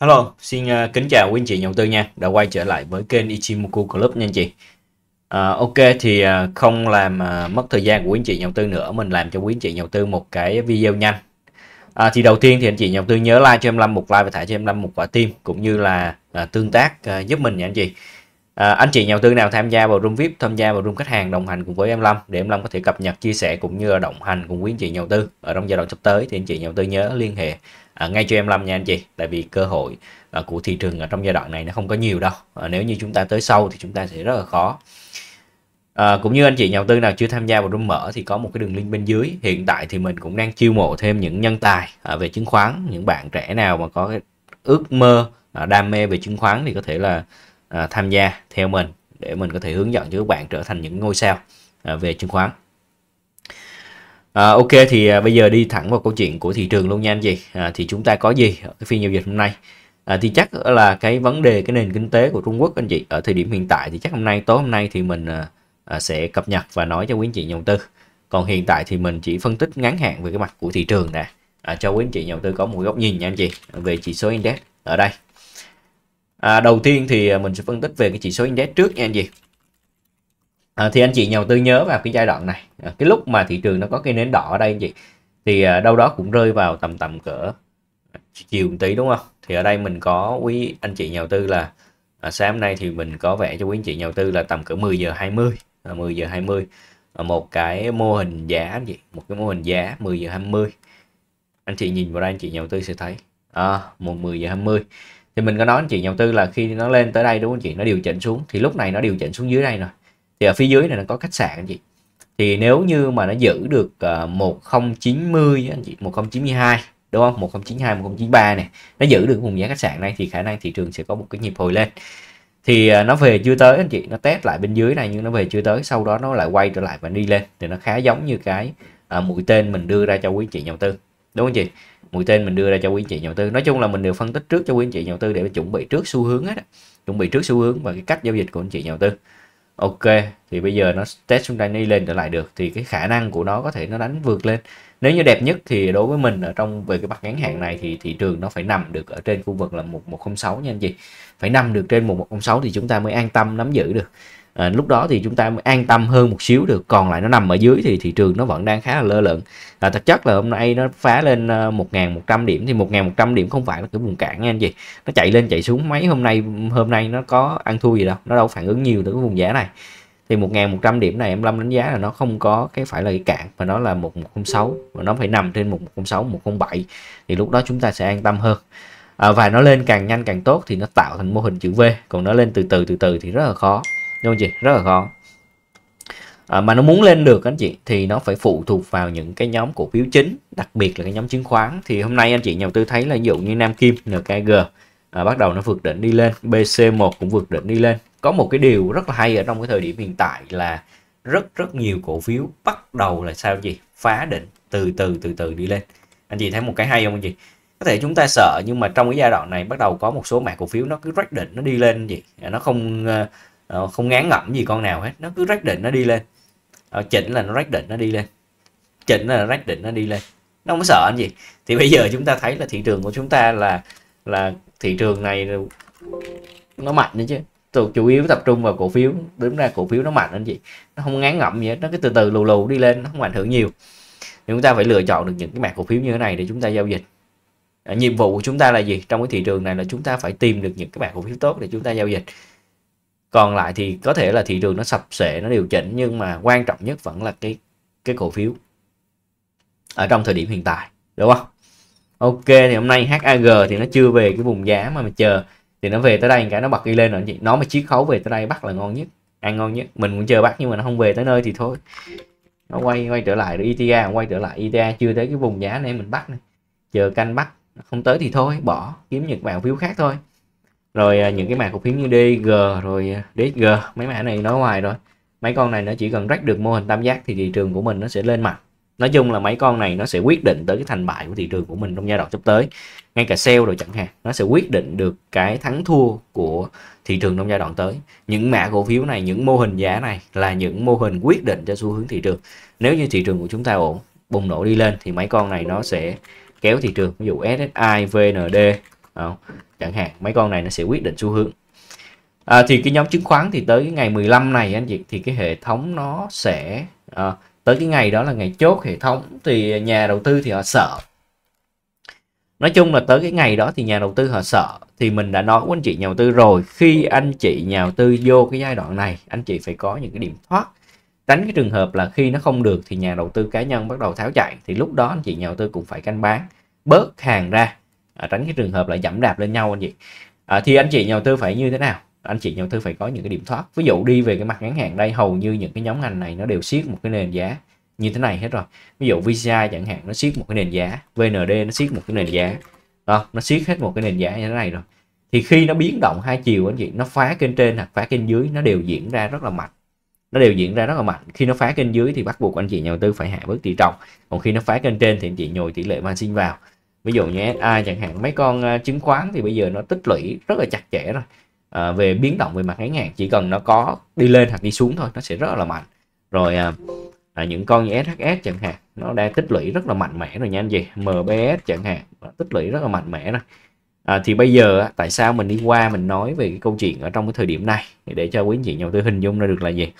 Hello, xin uh, kính chào quý anh chị nhà đầu tư nha, đã quay trở lại với kênh Ichimoku Club nha anh chị. Uh, ok thì uh, không làm uh, mất thời gian của quý anh chị nhà đầu tư nữa, mình làm cho quý anh chị nhà đầu tư một cái video nhanh. À, thì đầu tiên thì anh chị nhà đầu tư nhớ like cho em Lâm một like và thả cho em Lâm một quả tim cũng như là uh, tương tác uh, giúp mình nha anh chị. À, anh chị nhà đầu tư nào tham gia vào room VIP, tham gia vào room khách hàng đồng hành cùng với em Lâm để em Lâm có thể cập nhật, chia sẻ cũng như là đồng hành cùng quý anh chị nhà đầu tư ở trong giai đoạn sắp tới thì anh chị nhà đầu tư nhớ liên hệ à, ngay cho em Lâm nha anh chị, tại vì cơ hội à, của thị trường ở trong giai đoạn này nó không có nhiều đâu. À, nếu như chúng ta tới sâu thì chúng ta sẽ rất là khó. À, cũng như anh chị nhà đầu tư nào chưa tham gia vào room mở thì có một cái đường link bên dưới. Hiện tại thì mình cũng đang chiêu mộ thêm những nhân tài à, về chứng khoán, những bạn trẻ nào mà có cái ước mơ, à, đam mê về chứng khoán thì có thể là À, tham gia theo mình để mình có thể hướng dẫn cho các bạn trở thành những ngôi sao à, về chứng khoán À, ok thì à, bây giờ đi thẳng vào câu chuyện của thị trường luôn nha anh chị à, thì chúng ta có gì ở cái phiên giao dịch hôm nay à, thì chắc là cái vấn đề cái nền kinh tế của Trung Quốc anh chị ở thời điểm hiện tại thì chắc hôm nay tối hôm nay thì mình à, sẽ cập nhật và nói cho quý anh chị nhà đầu tư còn hiện tại thì mình chỉ phân tích ngắn hạn về cái mặt của thị trường nè à, cho quý anh chị nhà đầu tư có một góc nhìn nha anh chị về chỉ số index ở đây À, đầu tiên thì à, mình sẽ phân tích về cái chỉ số index trước nha anh chị. À, thì anh chị nhà đầu tư nhớ vào cái giai đoạn này, à, cái lúc mà thị trường nó có cái nến đỏ ở đây anh chị, thì à, đâu đó cũng rơi vào tầm tầm cỡ chiều một tí đúng không? Thì ở đây mình có quý anh chị nhà đầu tư là à, sáng hôm nay thì mình có vẽ cho quý anh chị nhà đầu tư là tầm cỡ 10 giờ 20, à, 10 giờ 20 à, một cái mô hình giá anh chị, một cái mô hình giá 10 giờ 20. Anh chị nhìn vào đây anh chị nhà đầu tư sẽ thấy à, một 10 giờ 20 thì mình có nói anh chị nhà đầu tư là khi nó lên tới đây đúng không anh chị nó điều chỉnh xuống thì lúc này nó điều chỉnh xuống dưới đây rồi thì ở phía dưới này nó có khách sạn anh chị thì nếu như mà nó giữ được 1090 ờ, anh chị 1092 đúng không 1092 1093 này nó giữ được vùng giá khách sạn này thì khả năng thị trường sẽ có một cái nhịp hồi lên thì ờ, nó về chưa tới anh chị nó test lại bên dưới này nhưng nó về chưa tới sau đó nó lại quay trở lại và đi lên thì nó khá giống như cái ờ, mũi tên mình đưa ra cho quý chị nhà đầu tư đúng không chị mũi tên mình đưa ra cho quý anh chị nhà đầu tư nói chung là mình đều phân tích trước cho quý anh chị nhà đầu tư để chuẩn bị trước xu hướng hết chuẩn bị trước xu hướng và cái cách giao dịch của anh chị nhà đầu tư ok thì bây giờ nó test xuống đây đi lên trở lại được thì cái khả năng của nó có thể nó đánh vượt lên nếu như đẹp nhất thì đối với mình ở trong về cái mặt ngắn hạn này thì thị trường nó phải nằm được ở trên khu vực là 1106 nha anh chị phải nằm được trên 1106 thì chúng ta mới an tâm nắm giữ được à, lúc đó thì chúng ta an tâm hơn một xíu được còn lại nó nằm ở dưới thì thị trường nó vẫn đang khá là lơ lửng à, thực chất là hôm nay nó phá lên 1.100 ờ, điểm thì 1.100 điểm không phải là cái vùng cản nha anh chị nó chạy lên chạy xuống mấy hôm nay hôm nay nó có ăn thua gì đâu nó đâu phản ứng nhiều tới cái vùng giá này thì 1.100 điểm này em Lâm đánh giá là nó không có cái phải là cái cạn mà nó là 1106 và nó phải nằm trên 1106 107 thì lúc đó chúng ta sẽ an tâm hơn à, và nó lên càng nhanh càng tốt thì nó tạo thành mô hình chữ V còn nó lên từ từ từ từ thì rất là khó đúng không chị rất là khó à, mà nó muốn lên được anh chị thì nó phải phụ thuộc vào những cái nhóm cổ phiếu chính đặc biệt là cái nhóm chứng khoán thì hôm nay anh chị nhà đầu tư thấy là ví dụ như Nam Kim NKG à, bắt đầu nó vượt đỉnh đi lên BC1 cũng vượt đỉnh đi lên có một cái điều rất là hay ở trong cái thời điểm hiện tại là rất rất nhiều cổ phiếu bắt đầu là sao gì phá đỉnh từ từ từ từ đi lên anh chị thấy một cái hay không anh chị có thể chúng ta sợ nhưng mà trong cái giai đoạn này bắt đầu có một số mã cổ phiếu nó cứ rách đỉnh nó đi lên gì nó không ờ, Ờ, không ngán ngẩm gì con nào hết nó cứ rách định ờ, nó đi lên chỉnh là nó rách định nó đi lên chỉnh là nó rách định nó đi lên nó không sợ anh gì thì bây giờ chúng ta thấy là thị trường của chúng ta là là thị trường này nó mạnh nữa chứ tôi chủ yếu tập trung vào cổ phiếu đúng ra cổ phiếu nó mạnh anh chị nó không ngán ngậm gì hết nó cứ từ từ lù lù đi lên nó không ảnh hưởng nhiều thì chúng ta phải lựa chọn được những cái mảng cổ phiếu như thế này để chúng ta giao dịch ờ, nhiệm vụ của chúng ta là gì trong cái thị trường này là chúng ta phải tìm được những cái mảng cổ phiếu tốt để chúng ta giao dịch còn lại thì có thể là thị trường nó sập sệ nó điều chỉnh nhưng mà quan trọng nhất vẫn là cái cái cổ phiếu ở trong thời điểm hiện tại đúng không ok thì hôm nay HAG thì nó chưa về cái vùng giá mà mình chờ thì nó về tới đây cái nó bật đi lên rồi chị nó mà chiết khấu về tới đây bắt là ngon nhất ăn ngon nhất mình cũng chờ bắt nhưng mà nó không về tới nơi thì thôi nó quay quay trở lại rồi ETA quay trở lại ETA chưa tới cái vùng giá nên mình bắt này chờ canh bắt không tới thì thôi bỏ kiếm những bạn phiếu khác thôi rồi à, những cái mã cổ phiếu như DG rồi à, DG mấy mã này nói ngoài rồi mấy con này nó chỉ cần rách được mô hình tam giác thì thị trường của mình nó sẽ lên mặt nói chung là mấy con này nó sẽ quyết định tới cái thành bại của thị trường của mình trong giai đoạn sắp tới ngay cả sale rồi chẳng hạn nó sẽ quyết định được cái thắng thua của thị trường trong giai đoạn tới những mã cổ phiếu này những mô hình giá này là những mô hình quyết định cho xu hướng thị trường nếu như thị trường của chúng ta ổn bùng nổ đi lên thì mấy con này nó sẽ kéo thị trường ví dụ SSI, VND không? chẳng hạn mấy con này nó sẽ quyết định xu hướng à, thì cái nhóm chứng khoán thì tới cái ngày 15 này anh chị thì cái hệ thống nó sẽ à, tới cái ngày đó là ngày chốt hệ thống thì nhà đầu tư thì họ sợ nói chung là tới cái ngày đó thì nhà đầu tư họ sợ thì mình đã nói với anh chị nhà đầu tư rồi khi anh chị nhà đầu tư vô cái giai đoạn này anh chị phải có những cái điểm thoát tránh cái trường hợp là khi nó không được thì nhà đầu tư cá nhân bắt đầu tháo chạy thì lúc đó anh chị nhà đầu tư cũng phải canh bán bớt hàng ra à, tránh cái trường hợp là giảm đạp lên nhau anh chị à, thì anh chị nhà đầu tư phải như thế nào anh chị nhà đầu tư phải có những cái điểm thoát ví dụ đi về cái mặt ngắn hạn đây hầu như những cái nhóm ngành này nó đều siết một cái nền giá như thế này hết rồi ví dụ Visa chẳng hạn nó siết một cái nền giá VND nó siết một cái nền giá đó, nó siết hết một cái nền giá như thế này rồi thì khi nó biến động hai chiều anh chị nó phá kênh trên hoặc phá kênh dưới nó đều diễn ra rất là mạnh nó đều diễn ra rất là mạnh khi nó phá kênh dưới thì bắt buộc anh chị nhà đầu tư phải hạ bớt tỷ trọng còn khi nó phá kênh trên thì anh chị nhồi tỷ lệ margin vào ví dụ như SI chẳng hạn mấy con ờ, chứng khoán thì bây giờ nó tích lũy rất là chặt chẽ rồi à, về biến động về mặt ngắn hạn chỉ cần nó có đi lên hoặc đi xuống thôi nó sẽ rất là mạnh rồi à, à, những con như SHS chẳng hạn nó đang tích lũy rất là mạnh mẽ rồi nha anh chị MBS chẳng hạn nó tích lũy rất là mạnh mẽ rồi à, thì bây giờ tại sao mình đi qua mình nói về cái câu chuyện ở trong cái thời điểm này để cho quý anh chị nhà đầu tư hình dung ra được là gì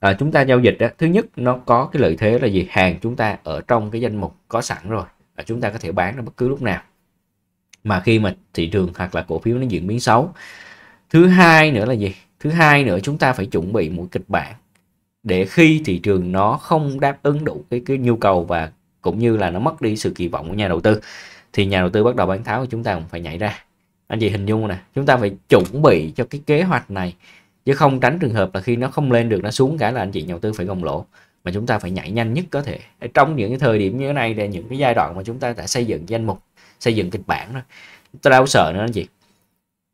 à, chúng ta giao dịch đó, thứ nhất nó có cái lợi thế là gì hàng chúng ta ở trong cái danh mục có sẵn rồi chúng ta có thể bán nó bất cứ lúc nào mà khi mà thị trường hoặc là cổ phiếu nó diễn biến xấu thứ hai nữa là gì thứ hai nữa chúng ta phải chuẩn bị một kịch bản để khi thị trường nó không đáp ứng đủ cái cái nhu cầu và cũng như là nó mất đi sự kỳ vọng của nhà đầu tư thì nhà đầu tư bắt đầu bán tháo thì chúng ta cũng phải nhảy ra anh chị hình dung nè chúng ta phải chuẩn bị cho cái kế hoạch này chứ không tránh trường hợp là khi nó không lên được nó xuống cả là anh chị nhà đầu tư phải gồng lỗ mà chúng ta phải nhảy nhanh nhất có thể trong những cái thời điểm như thế này là những cái giai đoạn mà chúng ta đã xây dựng danh mục xây dựng kịch bản rồi tôi đâu sợ nữa anh chị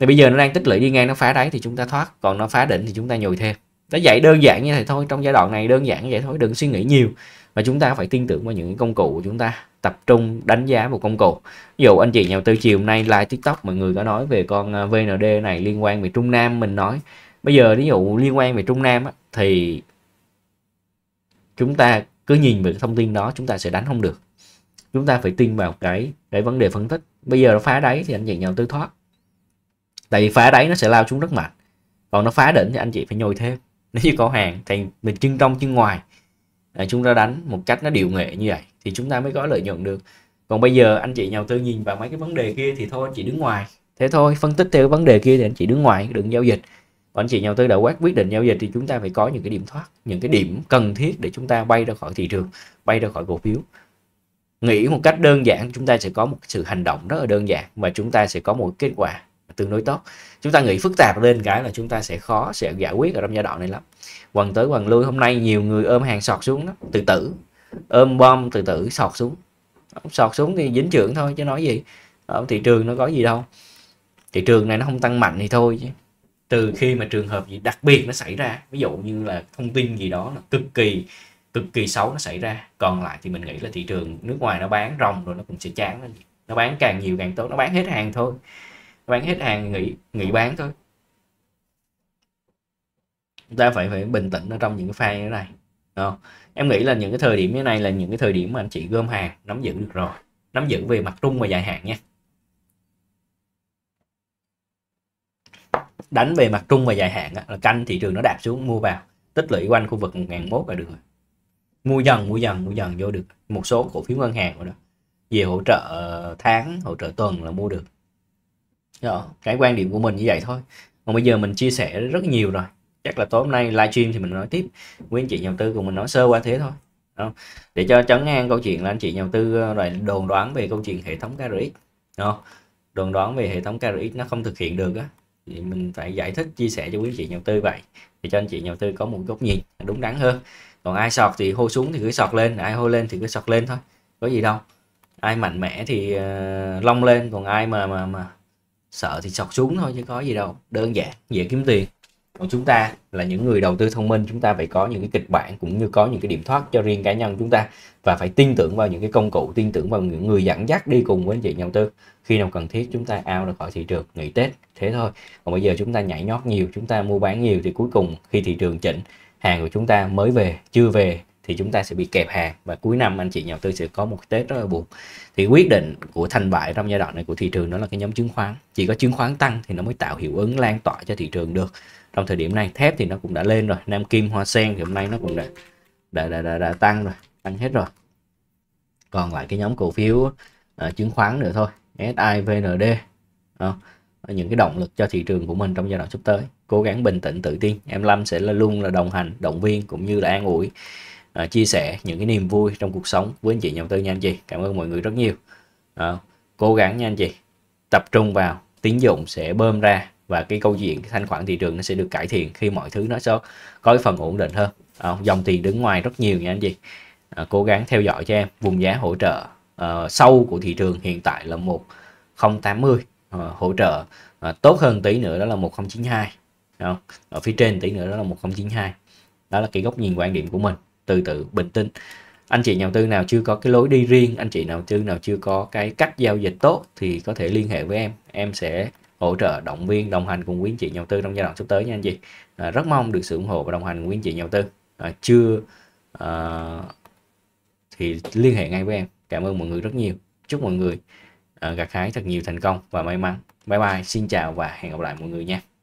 thì bây giờ nó đang tích lũy đi ngang nó phá đáy thì chúng ta thoát còn nó phá đỉnh thì chúng ta nhồi thêm nó vậy đơn giản như thế thôi trong giai đoạn này đơn giản như vậy thôi đừng suy nghĩ nhiều mà chúng ta phải tin tưởng vào những công cụ của chúng ta tập trung đánh giá một công cụ ví dụ anh chị nhà đầu tư chiều hôm nay like tiktok mọi người có nói về con à, vnd này liên quan về trung nam mình nói bây giờ ví dụ liên quan về trung nam á, thì chúng ta cứ nhìn về cái thông tin đó chúng ta sẽ đánh không được chúng ta phải tin vào cái cái vấn đề phân tích bây giờ nó phá đáy thì anh chị nhau tư thoát tại vì phá đáy nó sẽ lao xuống rất mạnh còn nó phá đỉnh thì anh chị phải nhồi thêm nếu như có hàng thì mình chân trong chân ngoài à, chúng ta đánh một cách nó điều nghệ như vậy thì chúng ta mới có lợi nhuận được còn bây giờ anh chị nhau tư nhìn vào mấy cái vấn đề kia thì thôi anh chị đứng ngoài thế thôi phân tích theo cái vấn đề kia thì anh chị đứng ngoài đừng giao dịch và anh chị nhà đầu tư đã quát quyết định giao dịch thì chúng ta phải có những cái điểm thoát những cái điểm cần thiết để chúng ta bay ra khỏi thị trường bay ra khỏi cổ phiếu nghĩ một cách đơn giản chúng ta sẽ có một sự hành động rất là đơn giản và chúng ta sẽ có một kết quả tương đối tốt chúng ta nghĩ phức tạp lên cái là chúng ta sẽ khó sẽ giải quyết ở trong giai đoạn này lắm quần tới quần lui hôm nay nhiều người ôm hàng sọt xuống đó, từ tử ôm bom từ tử sọt xuống sọt xuống thì dính trưởng thôi chứ nói gì ở thị trường nó có gì đâu thị trường này nó không tăng mạnh thì thôi chứ từ khi mà trường hợp gì đặc biệt nó xảy ra ví dụ như là thông tin gì đó là cực kỳ cực kỳ xấu nó xảy ra còn lại thì mình nghĩ là thị trường nước ngoài nó bán rồng rồi nó cũng sẽ chán lên nó bán càng nhiều càng tốt nó bán hết hàng thôi nó bán hết hàng nghỉ nghỉ bán thôi chúng ta phải phải bình tĩnh ở trong những cái pha như thế này không? em nghĩ là những cái thời điểm như này là những cái thời điểm mà anh chị gom hàng nắm giữ được rồi nắm giữ về mặt trung và dài hạn nha đánh về mặt trung và dài hạn là canh thị trường nó đạp xuống mua vào tích lũy quanh khu vực 1.000 1001 là được rồi mua dần mua dần mua dần vô được một số cổ phiếu ngân hàng rồi đó về hỗ trợ ờ, tháng hỗ trợ tuần là mua được đó, cái quan điểm của mình như vậy thôi còn bây giờ mình chia sẻ rất nhiều rồi chắc là tối hôm nay livestream thì mình nói tiếp quý anh chị nhà đầu tư cùng mình nói sơ qua thế thôi đó. để cho chấn ngang câu chuyện là anh chị nhà đầu tư ờ, rồi đồn đoán về câu chuyện hệ thống KRX đó. đồn đoán về hệ thống KRX nó không thực hiện được á thì mình phải giải thích chia sẻ cho quý chị nhà đầu tư vậy thì cho anh chị nhà đầu tư có một góc nhìn đúng đắn hơn còn ai sọt thì hô xuống thì cứ sọt lên ai hô lên thì cứ sọt lên thôi có gì đâu ai mạnh mẽ thì uh, long lên còn ai mà mà mà sợ thì sọt xuống thôi chứ có gì đâu đơn giản dễ kiếm tiền còn chúng ta là những người đầu tư thông minh chúng ta phải có những cái kịch bản cũng như có những cái điểm thoát cho riêng cá nhân chúng ta và phải tin tưởng vào những cái công cụ tin tưởng vào những người dẫn dắt đi cùng với anh chị nhà đầu tư khi nào cần thiết chúng ta out ra khỏi thị trường nghỉ tết thế thôi còn bây giờ chúng ta nhảy nhót nhiều chúng ta mua bán nhiều thì cuối cùng khi thị trường chỉnh hàng của chúng ta mới về chưa về thì chúng ta sẽ bị kẹp hàng và cuối năm anh chị nhà đầu tư sẽ có một cái tết rất là buồn thì quyết định của thành bại trong giai đoạn này của thị trường đó là cái nhóm chứng khoán chỉ có chứng khoán tăng thì nó mới tạo hiệu ứng lan tỏa cho thị trường được trong thời điểm này thép thì nó cũng đã lên rồi nam kim hoa sen thì hôm nay nó cũng đã đã đã, đã, đã tăng rồi tăng hết rồi còn lại cái nhóm cổ phiếu uh, chứng khoán nữa thôi SIVND uh, ờ, những cái động lực cho thị trường của mình trong giai đoạn sắp tới cố gắng bình tĩnh tự tin em Lâm sẽ là luôn là đồng hành động viên cũng như là an ủi uh, chia sẻ những cái niềm vui trong cuộc sống với anh chị nhà đầu tư nha anh chị cảm ơn mọi người rất nhiều uh, cố gắng nha anh chị tập trung vào tín dụng sẽ bơm ra và cái câu chuyện cái thanh khoản thị trường nó sẽ được cải thiện khi mọi thứ nó sẽ có cái phần ổn định hơn à, dòng tiền đứng ngoài rất nhiều nha anh chị à, cố gắng theo dõi cho em vùng giá hỗ trợ à, sâu của thị trường hiện tại là 1080 à, ờ, hỗ trợ à, tốt hơn tí nữa đó là 1092 không? ở phía trên tí nữa đó là 1092 đó là cái góc nhìn quan điểm của mình từ từ bình tĩnh anh chị nhà đầu tư nào chưa có cái lối đi riêng anh chị nào tư nào chưa có cái cách giao dịch tốt thì có thể liên hệ với em em sẽ hỗ trợ động viên đồng hành cùng quý anh chị nhà đầu tư trong giai đoạn sắp tới nha anh chị à, rất mong được sự ủng hộ và đồng hành cùng quý anh chị nhà đầu tư à, chưa à, thì liên hệ ngay với em cảm ơn mọi người rất nhiều chúc mọi người à, gặt hái thật nhiều thành công và may mắn bye bye xin chào và hẹn gặp lại mọi người nha